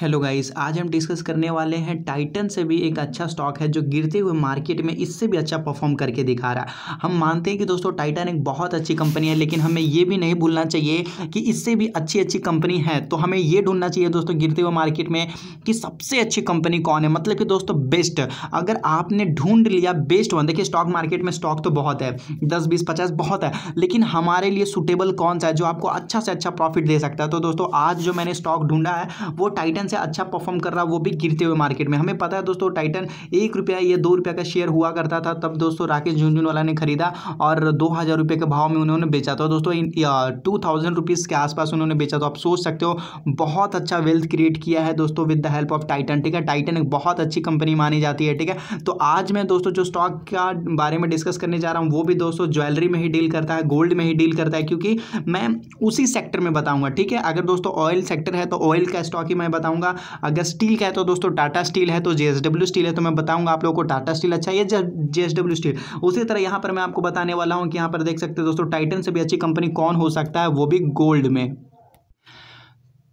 hello guys आज हम discuss करने वाले हैं टाइटन से भी एक अच्छा स्टॉक है जो गिरते हुए मार्केट में इससे भी अच्छा परफॉर्म करके दिखा रहा है हम मानते हैं कि दोस्तों टाइटन एक बहुत अच्छी कंपनी है लेकिन हमें ये भी नहीं भूलना चाहिए कि इससे भी अच्छी अच्छी कंपनी है तो हमें ये ढूंढना चाहिए दोस्तों गिरते हुए मार्केट में कि सबसे अच्छी कंपनी कौन है मतलब कि दोस्तों बेस्ट अगर आपने ढूंढ लिया बेस्ट वन देखिए स्टॉक मार्केट में स्टॉक तो बहुत है दस बीस पचास बहुत है लेकिन हमारे लिए सुटेबल कौन सा है जो आपको अच्छा से अच्छा प्रॉफिट दे सकता है तो दोस्तों आज जो मैंने स्टॉक ढूंढा है वो टाइटन से अच्छा परफॉर्म कर रहा वो भी गिरते हुए मार्केट में हमें पता है दोस्तों टाइटन एक रुपया या दो रुपया का शेयर हुआ करता था तब दोस्तों राकेश झुंझुनवाला ने खरीदा और दो हज़ार रुपये के भाव में उन्होंने बेचा था दोस्तों टू थाउजेंड रुपीज़ के आसपास उन्होंने बेचा तो आप सोच सकते हो बहुत अच्छा वेल्थ क्रिएट किया है दोस्तों with the help of Titan ठीक है टाइटन एक बहुत अच्छी कंपनी मानी जाती है ठीक है तो आज मैं दोस्तों जो स्टॉक का बारे में डिस्कस करने जा रहा हूँ वो भी दोस्तों ज्वेलरी में ही डील करता है गोल्ड में ही डील करता है क्योंकि मैं उसी सेक्टर में बताऊँगा ठीक है अगर दोस्तों ऑयल सेक्टर है तो ऑयल का स्टॉक ही मैं बताऊँगा बताऊंगा अगर स्टील का है तो दोस्तों टाटा स्टील है तो जे स्टील है तो मैं बताऊंगा आप लोगों को टाटा स्टील अच्छा है जे स्टील उसी तरह यहाँ पर मैं आपको बताने वाला हूँ कि यहाँ पर देख सकते हैं दोस्तों टाइटन से भी अच्छी कंपनी कौन हो सकता है वो भी गोल्ड में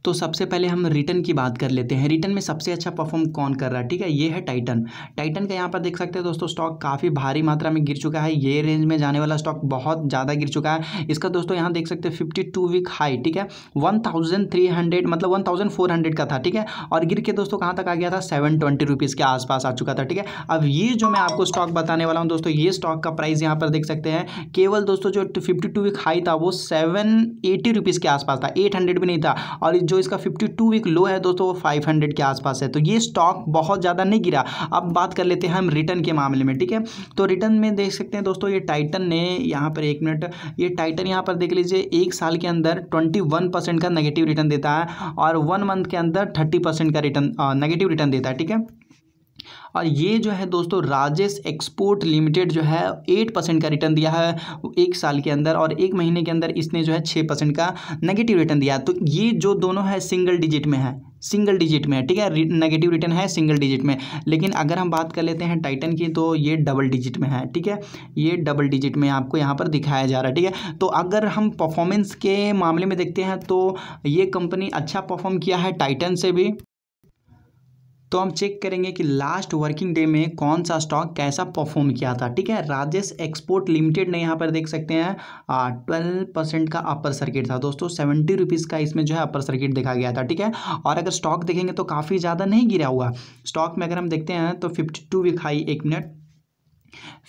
तो सबसे पहले हम रिटर्न की बात कर लेते हैं रिटर्न में सबसे अच्छा परफॉर्म कौन कर रहा है ठीक है ये है टाइटन टाइटन का यहाँ पर देख सकते हैं दोस्तों स्टॉक काफ़ी भारी मात्रा में गिर चुका है ये रेंज में जाने वाला स्टॉक बहुत ज़्यादा गिर चुका है इसका दोस्तों यहाँ देख सकते हैं फिफ्टी टू वीक हाई ठीक है वन थाउजेंड थ्री हंड्रेड मतलब वन थाउजेंड फोर हंड्रेड का था ठीक है और गिर के दोस्तों कहाँ तक आ गया था सेवन ट्वेंटी रुपीज़ के आसपास आ चुका था ठीक है अब ये जो मैं आपको स्टॉक बताने वाला हूँ दोस्तों ये स्टॉक का प्राइस यहाँ पर देख सकते हैं केवल दोस्तों जो फिफ्टी टू वीक हाई था वो सेवन एटी रुपीज़ के आसपास था एट हंड्रेड भी नहीं था और जो जो इसका 52 वीक लो है दोस्तों वो 500 के आसपास है तो ये स्टॉक बहुत ज़्यादा नहीं गिरा अब बात कर लेते हैं हम रिटर्न के मामले में ठीक है तो रिटर्न में देख सकते हैं दोस्तों ये टाइटन ने यहाँ पर एक मिनट ये टाइटन यहाँ पर देख लीजिए एक साल के अंदर ट्वेंटी का नेगेटिव रिटर्न देता है और वन मंथ के अंदर थर्टी का रिटर्न नेगेटिव रिटर्न देता है ठीक है और ये जो है दोस्तों राजेश एक्सपोर्ट लिमिटेड जो है एट परसेंट का रिटर्न दिया है एक साल के अंदर और एक महीने के अंदर इसने जो है छः परसेंट का नेगेटिव रिटर्न दिया तो ये जो दोनों है सिंगल डिजिट में है सिंगल डिजिट में है ठीक है नेगेटिव रिटर्न है सिंगल डिजिट में लेकिन अगर हम बात कर लेते हैं टाइटन की तो ये डबल डिजिट में है ठीक है ये डबल डिजिट में आपको यहाँ पर दिखाया जा रहा है ठीक है तो अगर हम परफॉर्मेंस के मामले में देखते हैं तो ये कंपनी अच्छा परफॉर्म किया है टाइटन से भी तो हम चेक करेंगे कि लास्ट वर्किंग डे में कौन सा स्टॉक कैसा परफॉर्म किया था ठीक है राजेश एक्सपोर्ट लिमिटेड ने यहाँ पर देख सकते हैं ट्वेल्व परसेंट का अपर सर्किट था दोस्तों सेवेंटी रुपीज़ का इसमें जो है अपर सर्किट देखा गया था ठीक है और अगर स्टॉक देखेंगे तो काफ़ी ज़्यादा नहीं गिरा हुआ स्टॉक में अगर हम देखते हैं तो फिफ्टी टू एक मिनट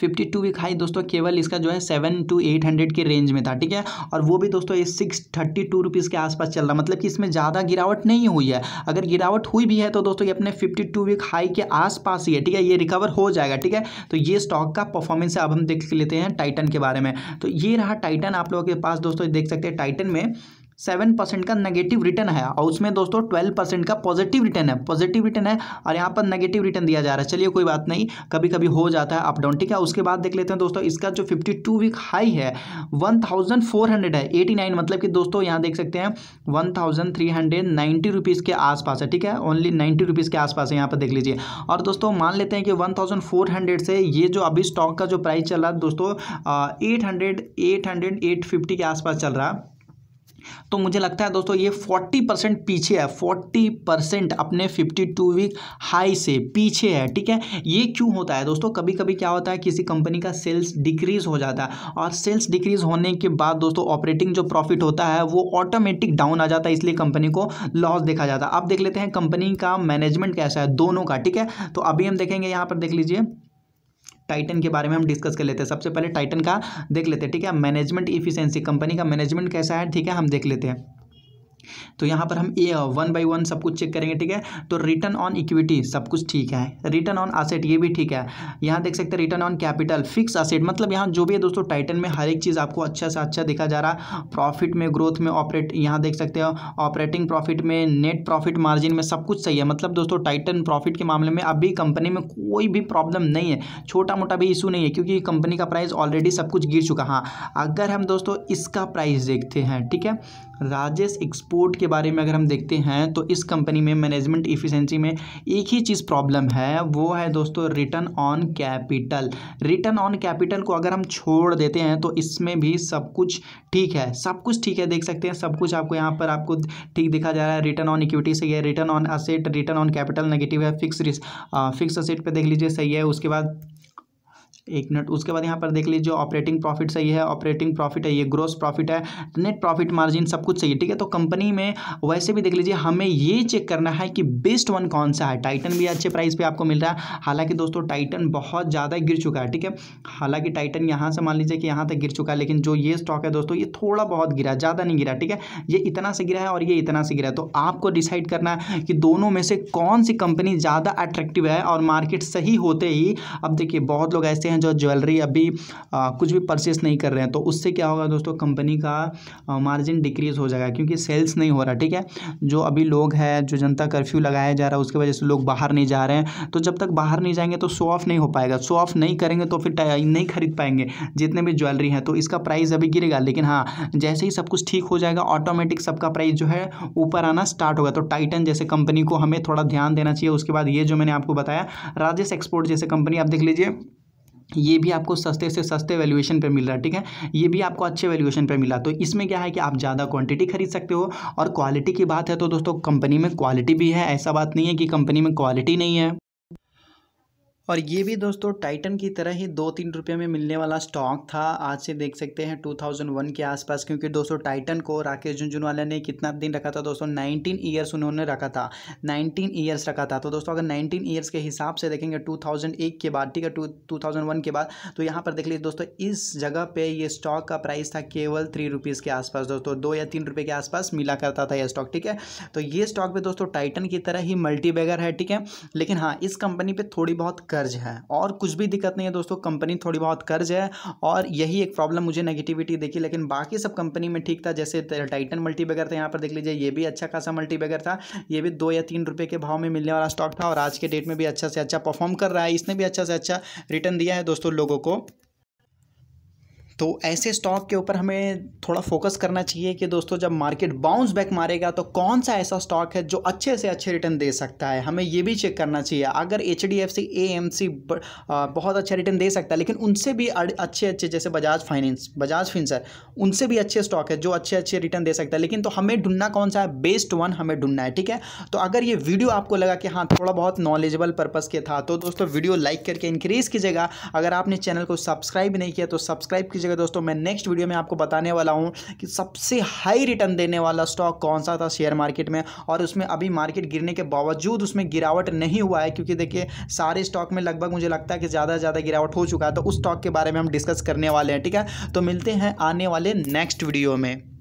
फिफ्टी टू वीक हाई दोस्तों केवल इसका जो है सेवन टू एट हंड्रेड के रेंज में था ठीक है और वो भी दोस्तों ये सिक्स थर्टी टू रुपीज़ के आसपास चल रहा मतलब कि इसमें ज़्यादा गिरावट नहीं हुई है अगर गिरावट हुई भी है तो दोस्तों ये अपने फिफ्टी टू वीक हाई के आसपास ही है ठीक है ये रिकवर हो जाएगा ठीक है तो ये स्टॉक का परफॉर्मेंस अब हम देख लेते हैं टाइटन के बारे में तो ये रहा टाइटन आप लोगों के पास दोस्तों देख सकते हैं टाइटन में सेवन परसेंट का नेगेटिव रिटर्न है और उसमें दोस्तों ट्वेल्व परसेंट का पॉजिटिव रिटर्न है पॉजिटिव रिटर्न है और यहाँ पर नेगेटिव रिटर्न दिया जा रहा है चलिए कोई बात नहीं कभी कभी हो जाता है अपडाउन ठीक है उसके बाद देख लेते हैं दोस्तों इसका जो फिफ्टी टू वीक हाई है वन थाउजेंड फोर हंड्रेड है एटी नाइन मतलब कि दोस्तों यहाँ देख सकते हैं one thousand three hundred ninety rupees के आसपास है ठीक है ओनली नाइन्टी रुपीज़ के आसपास है यहाँ पर देख लीजिए और दोस्तों मान लेते हैं कि वन थाउजेंड फोर हंड्रेड से ये जो अभी स्टॉक का जो प्राइस चल रहा है दोस्तों eight hundred eight hundred eight fifty के आसपास चल रहा है तो मुझे लगता है दोस्तों ये 40 परसेंट पीछे है 40 परसेंट अपने 52 वीक हाई से पीछे है ठीक है ये क्यों होता है दोस्तों कभी कभी क्या होता है किसी कंपनी का सेल्स डिक्रीज हो जाता है और सेल्स डिक्रीज होने के बाद दोस्तों ऑपरेटिंग जो प्रॉफिट होता है वो ऑटोमेटिक डाउन आ जाता है इसलिए कंपनी को लॉस देखा जाता है अब देख लेते हैं कंपनी का मैनेजमेंट कैसा है दोनों का ठीक है तो अभी हम देखेंगे यहाँ पर देख लीजिए टाइटन के बारे में हम डिस्कस कर लेते हैं सबसे पहले टाइटन का देख लेते हैं ठीक है मैनेजमेंट इफिशियंसी कंपनी का मैनेजमेंट कैसा है ठीक है हम देख लेते हैं तो यहाँ पर हम ए वन बाई वन सब कुछ चेक करेंगे ठीक है तो रिटर्न ऑन इक्विटी सब कुछ ठीक है रिटर्न ऑन असेट ये भी ठीक है यहाँ देख सकते हैं return on capital fix asset मतलब यहाँ जो भी है दोस्तों टाइटन में हर एक चीज़ आपको अच्छा से अच्छा देखा जा रहा प्रॉफिट में ग्रोथ में ऑपरेट यहाँ देख सकते हो ऑपरेटिंग प्रॉफिट में नेट प्रॉफिट मार्जिन में सब कुछ सही है मतलब दोस्तों टाइटन प्रॉफिट के मामले में अभी कंपनी में कोई भी प्रॉब्लम नहीं है छोटा मोटा भी इशू नहीं है क्योंकि कंपनी का प्राइस ऑलरेडी सब कुछ गिर चुका हाँ अगर हम दोस्तों इसका प्राइस देखते हैं ठीक है राजेश एक्सपोर्ट के बारे में अगर हम देखते हैं तो इस कंपनी में मैनेजमेंट इफिशेंसी में एक ही चीज़ प्रॉब्लम है वो है दोस्तों return on capital return on capital को अगर हम छोड़ देते हैं तो इसमें भी सब कुछ ठीक है सब कुछ ठीक है देख सकते हैं सब कुछ आपको यहाँ पर आपको ठीक दिखा जा रहा है रिटर्न ऑन इक्विटी सही है return on asset return on capital negative है फिक्स रिस्क फिक्स असेट पर देख लीजिए सही है उसके बाद एक मिनट उसके बाद यहाँ पर देख लीजिए ऑपरेटिंग प्रॉफिट सही है ऑपरेटिंग प्रॉफिट है ये ग्रोस प्रॉफिट है नेट प्रॉफिट मार्जिन सब कुछ सही है ठीक है तो कंपनी में वैसे भी देख लीजिए हमें ये चेक करना है कि बेस्ट वन कौन सा है टाइटन भी अच्छे प्राइस पर आपको मिल रहा है हालांकि दोस्तों टाइटन बहुत ज़्यादा गिर चुका है ठीक है हालांकि टाइटन यहाँ से मान लीजिए कि यहाँ तक गिर चुका है लेकिन जो ये स्टॉक है दोस्तों ये थोड़ा बहुत गिरा ज़्यादा नहीं गिरा ठीक है ये इतना से गिरा है और ये इतना से गिरा है तो आपको डिसाइड करना है कि दोनों में से कौन सी कंपनी ज़्यादा अट्रैक्टिव है और मार्केट सही होते ही अब देखिए बहुत लोग ऐसे हैं हैं जो ज्वेलरी अभी आ, कुछ भी परचेस नहीं कर रहे हैं तो उससे क्या होगा दोस्तों कंपनी का मार्जिन डिक्रीज़ हो जाएगा क्योंकि सेल्स नहीं हो रहा ठीक है जो अभी लोग हैं जो जनता कर्फ्यू लगाया जा रहा है उसकी वजह से लोग बाहर नहीं जा रहे हैं तो जब तक बाहर नहीं जाएंगे तो शो ऑफ नहीं हो पाएगा शो ऑफ नहीं करेंगे तो फिर नहीं खरीद पाएंगे जितने भी ज्वेलरी हैं तो इसका प्राइस अभी गिरेगा लेकिन हाँ जैसे ही सब कुछ ठीक हो जाएगा ऑटोमेटिक सबका प्राइस जो है ऊपर आना स्टार्ट होगा तो टाइटन जैसे कंपनी को हमें थोड़ा ध्यान देना चाहिए उसके बाद ये जो मैंने आपको बताया राजेश एक्सपोर्ट जैसे कंपनी आप देख लीजिए ये भी आपको सस्ते से सस्ते वैल्यूएशन पे मिल रहा है ठीक है ये भी आपको अच्छे वैल्यूएशन पे मिला तो इसमें क्या है कि आप ज़्यादा क्वांटिटी खरीद सकते हो और क्वालिटी की बात है तो दोस्तों कंपनी में क्वालिटी भी है ऐसा बात नहीं है कि कंपनी में क्वालिटी नहीं है और ये भी दोस्तों टाइटन की तरह ही दो तीन रुपये में मिलने वाला स्टॉक था आज से देख सकते हैं 2001 के आसपास क्योंकि दोस्तों टाइटन को राकेश झुंझुनवाला ने कितना दिन रखा था दोस्तों 19 ईयर्स उन्होंने रखा था 19 ईयर्स रखा था तो दोस्तों अगर 19 ईयर्स के हिसाब से देखेंगे 2001 के बाद ठीक है टू के बाद तो यहाँ पर देख लीजिए दोस्तों इस जगह पर ये स्टॉक का प्राइस था केवल थ्री रुपीज़ के आसपास दोस्तों दो या तीन रुपये के आसपास मिला करता था यह स्टॉक ठीक है तो ये स्टॉक भी दोस्तों टाइटन की तरह ही मल्टी है ठीक है लेकिन हाँ इस कंपनी पर थोड़ी बहुत कर्ज है और कुछ भी दिक्कत नहीं है दोस्तों कंपनी थोड़ी बहुत कर्ज है और यही एक प्रॉब्लम मुझे नेगेटिविटी देखी लेकिन बाकी सब कंपनी में ठीक था जैसे टाइटन मल्टीबैगर था यहाँ पर देख लीजिए ये भी अच्छा खासा मल्टीबैगर था ये भी दो या तीन रुपये के भाव में मिलने वाला स्टॉक था और आज के डेट में भी अच्छा से अच्छा परफॉर्म कर रहा है इसने भी अच्छा से अच्छा रिटर्न दिया है दोस्तों लोगों को तो ऐसे स्टॉक के ऊपर हमें थोड़ा फोकस करना चाहिए कि दोस्तों जब मार्केट बाउंस बैक मारेगा तो कौन सा ऐसा स्टॉक है जो अच्छे से अच्छे रिटर्न दे सकता है हमें ये भी चेक करना चाहिए अगर H D F C A M C बहुत अच्छा रिटर्न दे सकता है लेकिन उनसे भी अच्छे अच्छे जैसे बजाज फाइनेंस बजाज फिंसर उनसे भी अच्छे स्टॉक है जो अच्छे अच्छे रिटर्न दे सकता है लेकिन तो हमें ढूंढना कौन सा है बेस्ट वन हमें ढूंढना है ठीक है तो अगर ये वीडियो आपको लगा कि हाँ थोड़ा बहुत नॉलेजेबल पर्पज़ के था तो दोस्तों वीडियो लाइक करके इंक्रीज़ कीजिएगा अगर आपने चैनल को सब्सक्राइब नहीं किया तो सब्सक्राइब कीजिएगा लीजिएगा दोस्तों मैं नेक्स्ट वीडियो में आपको बताने वाला हूँ कि सबसे हाई रिटर्न देने वाला स्टॉक कौन सा था शेयर मार्केट में और उसमें अभी मार्केट गिरने के बावजूद उसमें गिरावट नहीं हुआ है क्योंकि देखिए सारे स्टॉक में लगभग मुझे लगता है कि ज़्यादा से ज़्यादा गिरावट हो चुका है तो उस स्टॉक के बारे में हम डिस्कस करने वाले हैं ठीक है तो मिलते हैं आने वाले नेक्स्ट वीडियो में